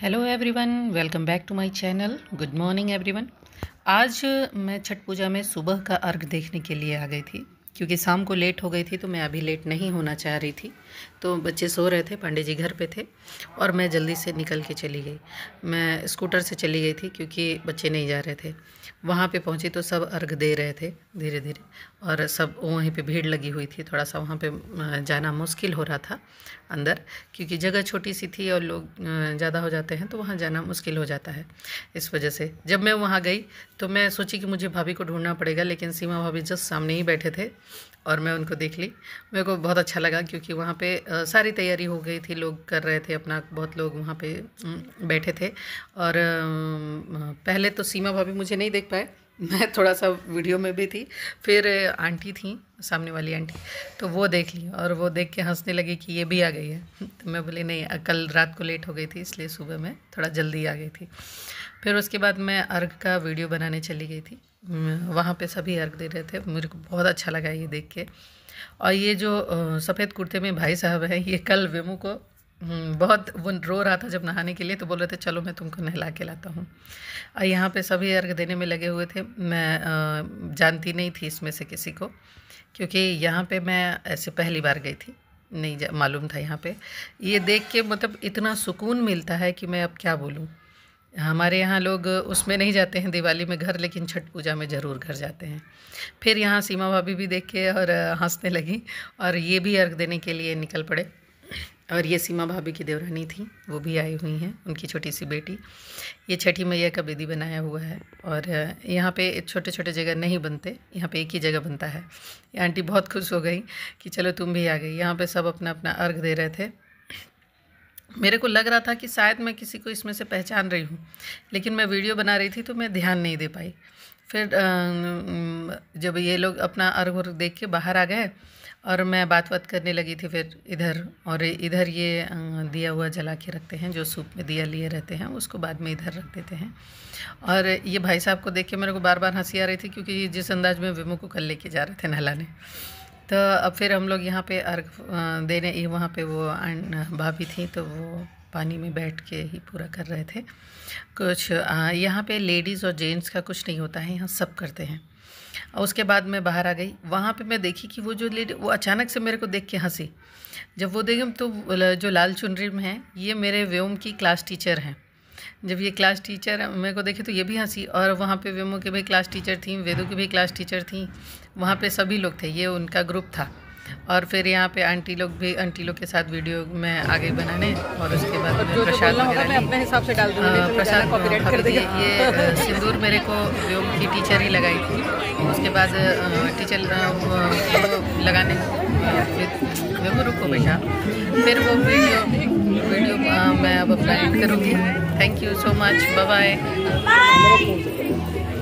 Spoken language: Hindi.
hello everyone welcome back to my channel good morning everyone आज मैं छठ पूजा में सुबह का अर्घ देखने के लिए आ गई थी क्योंकि शाम को लेट हो गई थी तो मैं अभी लेट नहीं होना चाह रही थी तो बच्चे सो रहे थे पांडे जी घर पे थे और मैं जल्दी से निकल के चली गई मैं स्कूटर से चली गई थी क्योंकि बच्चे नहीं जा रहे थे वहाँ पे पहुँची तो सब अर्घ दे रहे थे धीरे धीरे और सब वहीं पे भीड़ लगी हुई थी थोड़ा सा वहाँ पे जाना मुश्किल हो रहा था अंदर क्योंकि जगह छोटी सी थी और लोग ज़्यादा हो जाते हैं तो वहाँ जाना मुश्किल हो जाता है इस वजह से जब मैं वहाँ गई तो मैं सोची कि मुझे भाभी को ढूंढना पड़ेगा लेकिन सीमा भाभी जस्ट सामने ही बैठे थे और मैं उनको देख ली मेरे को बहुत अच्छा लगा क्योंकि वहाँ पे सारी तैयारी हो गई थी लोग कर रहे थे अपना बहुत लोग वहाँ पे बैठे थे और पहले तो सीमा भाभी मुझे नहीं देख पाए मैं थोड़ा सा वीडियो में भी थी फिर आंटी थी सामने वाली आंटी तो वो देख ली और वो देख के हंसने लगी कि ये भी आ गई है तो मैं बोली नहीं कल रात को लेट हो गई थी इसलिए सुबह में थोड़ा जल्दी आ गई थी फिर उसके बाद मैं अर्घ का वीडियो बनाने चली गई थी वहाँ पे सभी अर्घ दे रहे थे मेरे को बहुत अच्छा लगा ये देख के और ये जो सफ़ेद कुर्ते में भाई साहब हैं ये कल वेमू को बहुत वो रो रहा था जब नहाने के लिए तो बोल रहे थे चलो मैं तुमको नहला के लाता हूँ और यहाँ पे सभी अर्घ देने में लगे हुए थे मैं जानती नहीं थी इसमें से किसी को क्योंकि यहाँ पे मैं ऐसे पहली बार गई थी नहीं मालूम था यहाँ पे ये देख के मतलब इतना सुकून मिलता है कि मैं अब क्या बोलूँ हमारे यहाँ लोग उसमें नहीं जाते हैं दिवाली में घर लेकिन छठ पूजा में ज़रूर घर जाते हैं फिर यहाँ सीमा भाभी भी देख के और हंसने लगी और ये भी अर्घ देने के लिए निकल पड़े और ये सीमा भाभी की देवरानी थी वो भी आई हुई हैं उनकी छोटी सी बेटी ये छठी मैया का बेदी बनाया हुआ है और यहाँ पे छोटे छोटे जगह नहीं बनते यहाँ पे एक ही जगह बनता है आंटी बहुत खुश हो गई कि चलो तुम भी आ गई यहाँ पे सब अपना अपना अर्घ दे रहे थे मेरे को लग रहा था कि शायद मैं किसी को इसमें से पहचान रही हूँ लेकिन मैं वीडियो बना रही थी तो मैं ध्यान नहीं दे पाई फिर जब ये लोग अपना अर्घ उर्घ देख के बाहर आ गए और मैं बात बात करने लगी थी फिर इधर और इधर ये दिया हुआ जला के रखते हैं जो सूप में दिया लिए रहते हैं उसको बाद में इधर रख देते हैं और ये भाई साहब को देख के मेरे को बार बार हंसी आ रही थी क्योंकि जिस अंदाज में विमो को कल लेके जा रहे थे नहलाने तो अब फिर हम लोग यहाँ पे अर्घ देने ही वहाँ पे वो भाभी थी तो वो पानी में बैठ के ही पूरा कर रहे थे कुछ यहाँ पे लेडीज़ और जेंट्स का कुछ नहीं होता है यहाँ सब करते हैं और उसके बाद मैं बाहर आ गई वहाँ पे मैं देखी कि वो जो लेडी वो अचानक से मेरे को देख के हंसी जब वो देखी तो जो लाल चुनरी में है ये मेरे व्योम की क्लास टीचर हैं जब ये क्लास टीचर मेरे को देखे तो ये भी हंसी और वहाँ पे वेमो की भी क्लास टीचर थी वेदो की भी क्लास टीचर थी वहाँ पे सभी लोग थे ये उनका ग्रुप था और फिर यहाँ पे आंटी लोग भी आंटी लोग के साथ वीडियो में आगे बनाने और उसके बाद प्रसाद हाँ, तो प्रसाद ये सिंदूर मेरे को व्योम की टीचर ही लगाई थी उसके बाद टीचर लगाने मैं वो रुको भैया फिर वो वीडियो वीडियो मैं अब अपना करूँगी thank you so much bye